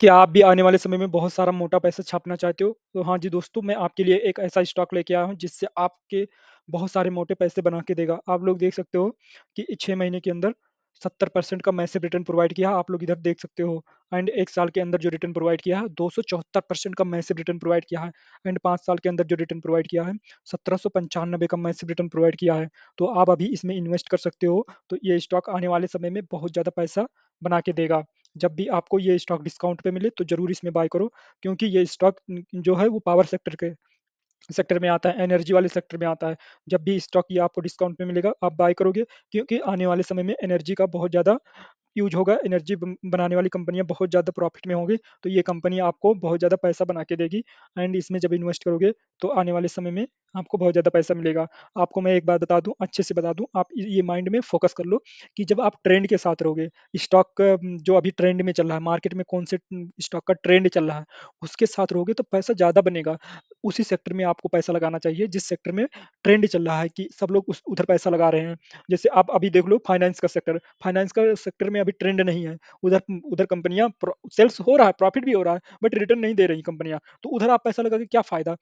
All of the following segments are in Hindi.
कि आप भी आने वाले समय में बहुत सारा मोटा पैसा छापना चाहते हो तो हाँ जी दोस्तों मैं आपके लिए एक ऐसा स्टॉक लेके आया हूँ जिससे आपके बहुत सारे मोटे पैसे बना के देगा आप लोग देख सकते हो कि छः महीने के अंदर सत्तर परसेंट का मैसेब रिटर्न प्रोवाइड किया आप लोग इधर देख सकते हो एंड एक साल के अंदर जो रिटर्न प्रोवाइड किया है दो सौ चौहत्तर परसेंट का मैसेब रिटर्न प्रोवाइड किया है एंड पाँच साल के अंदर जो रिटर्न प्रोवाइड किया है सत्रह सौ पंचानबे का मैसेब रिटर्न प्रोवाइड किया है तो आप अभी इसमें इन्वेस्ट कर सकते हो तो ये स्टॉक आने वाले समय में बहुत ज़्यादा पैसा बना के देगा जब भी आपको ये स्टॉक डिस्काउंट पे मिले तो ज़रूर इसमें बाय करो क्योंकि ये स्टॉक जो है वो पावर सेक्टर के सेक्टर में आता है एनर्जी वाले सेक्टर में आता है जब भी स्टॉक ये आपको डिस्काउंट पे मिलेगा आप बाय करोगे क्योंकि आने वाले समय में एनर्जी का बहुत ज़्यादा यूज होगा एनर्जी बनाने वाली कंपनियां बहुत ज़्यादा प्रॉफिट में होंगी तो ये कंपनी आपको बहुत ज़्यादा पैसा बना के देगी एंड इसमें जब इन्वेस्ट करोगे तो आने वाले समय में आपको बहुत ज़्यादा पैसा मिलेगा आपको मैं एक बात बता दूँ अच्छे से बता दूँ आप ये माइंड में फोकस कर लो कि जब आप ट्रेंड के साथ रहोगे स्टॉक जो अभी ट्रेंड में चल रहा है मार्केट में कौन से स्टॉक का ट्रेंड चल रहा है उसके साथ रहोगे तो पैसा ज़्यादा बनेगा उसी सेक्टर में आपको पैसा लगाना चाहिए जिस सेक्टर में ट्रेंड चल रहा है कि सब लोग उस उधर पैसा लगा रहे हैं जैसे आप अभी देख लो फाइनेंस का सेक्टर फाइनेंस का सेक्टर में अभी ट्रेंड नहीं है उधर उधर कंपनियां सेल्स हो रहा है प्रॉफिट भी हो रहा है बट रिटर्न नहीं दे रही कंपनियां तो उधर आप पैसा लगा के क्या फायदा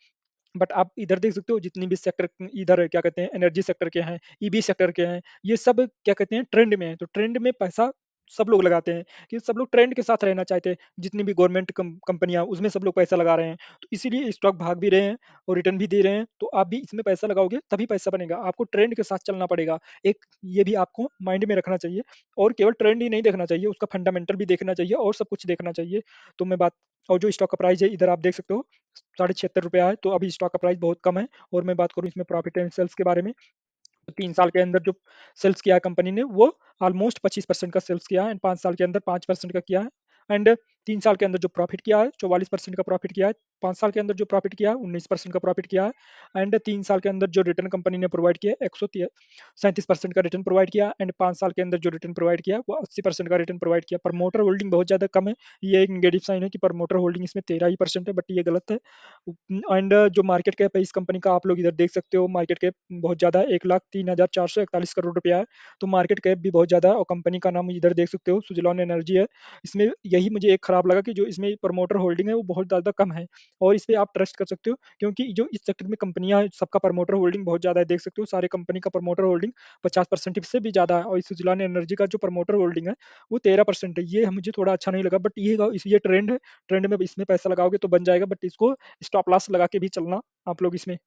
बट आप इधर देख सकते हो जितनी भी सेक्टर इधर क्या कहते हैं एनर्जी सेक्टर के हैं ई सेक्टर के हैं ये सब क्या कहते हैं ट्रेंड में है तो ट्रेंड में पैसा सब लोग लगाते हैं कि सब लोग ट्रेंड के साथ रहना चाहते हैं जितनी भी गवर्नमेंट कंपनियां उसमें सब लोग पैसा लगा रहे हैं तो इसीलिए स्टॉक भाग भी रहे हैं और रिटर्न भी दे रहे हैं तो आप भी इसमें पैसा लगाओगे तभी पैसा बनेगा आपको ट्रेंड के साथ चलना पड़ेगा एक ये भी आपको माइंड में रखना चाहिए और केवल ट्रेंड ही नहीं देखना चाहिए उसका फंडामेंटल भी देखना चाहिए और सब कुछ देखना चाहिए तो मैं बात और जो स्टॉक का प्राइस है इधर आप देख सकते हो साढ़े छिहत्तर रुपया है तो अभी स्टॉक का प्राइस बहुत कम है और मैं बात करूँ इसमें प्रॉफिट एंड सेल्स के बारे में तीन साल के अंदर जो सेल्स किया है कंपनी ने वो ऑलमोस्ट पच्चीस परसेंट का सेल्स किया है एंड पाँच साल के अंदर पाँच परसेंट का किया है एंड तीन साल के अंदर जो प्रॉफिट किया है चौवालीस परसेंट का प्रॉफिट किया है पाँच साल के अंदर जो प्रॉफिट किया है उन्नीस परसेंट का प्रॉफिट किया है एंड तीन साल के अंदर जो रिटर्न कंपनी ने प्रोवाइड किया एक सौ सैंतीस परसेंट का रिटर्न प्रोवाइड किया एंड पाँच साल के अंदर जो रिटर्न प्रोवाइड किया वो अस्सी परसेंट का रिटर्न प्रोवाइड किया प्रमोटर होल्डिंग बहुत ज़्यादा कम है ये एक निगेटिव साइन है कि प्रमोटर होल्डिंग इसमें तेरह ही परसेंट है बट ये गलत है एंड जो मार्केट कैप है इस कंपनी का आप लोग इधर देख सकते हो मार्केट कैप बहुत ज़्यादा है एक लाख तीन हज़ार चार सौ इकतालीस करोड़ रुपया है तो मार्केट कैप भी बहुत ज़्यादा है और कंपनी का नाम इधर देख सकते हो सुजलॉन एनर्जी है इसमें यही मुझे एक खराब लगा कि जो इसमें प्रमोटर होल्डिंग है वो बहुत ज़्यादा कम है और इस पर आप ट्रस्ट कर सकते हो क्योंकि जो इस सेक्टर में कंपनियां हैं सबका प्रमोटर होल्डिंग बहुत ज़्यादा है देख सकते हो सारे कंपनी का प्रमोटर होल्डिंग पचास परसेंट से भी ज़्यादा है और इस सुजलान एनर्जी का जो प्रमोटर होल्डिंग है वो तेरह परसेंट है ये मुझे थोड़ा अच्छा नहीं लगा बट ये ये ट्रेंड है ट्रेंड में इसमें पैसा लगाओगे तो बन जाएगा बट इसको स्टॉप लॉस लगा के भी चलना आप लोग इसमें